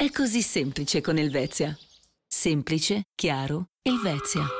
È così semplice con Elvezia. Semplice, chiaro, Elvezia.